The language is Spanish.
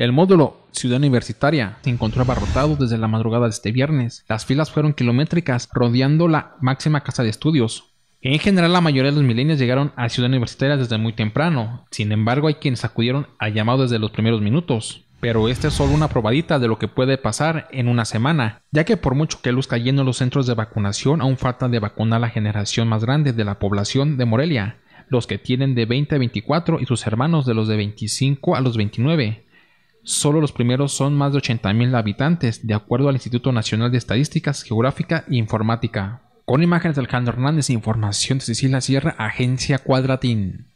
El módulo Ciudad Universitaria se encontró abarrotado desde la madrugada de este viernes. Las filas fueron kilométricas rodeando la máxima casa de estudios. En general, la mayoría de los milenios llegaron a Ciudad Universitaria desde muy temprano. Sin embargo, hay quienes acudieron a llamado desde los primeros minutos. Pero esta es solo una probadita de lo que puede pasar en una semana, ya que por mucho que luzca lleno los centros de vacunación, aún falta de vacunar a la generación más grande de la población de Morelia, los que tienen de 20 a 24 y sus hermanos de los de 25 a los 29. Solo los primeros son más de 80.000 habitantes, de acuerdo al Instituto Nacional de Estadísticas Geográfica e Informática. Con imágenes de Alejandro Hernández, e información de Cecilia Sierra, Agencia Cuadratín.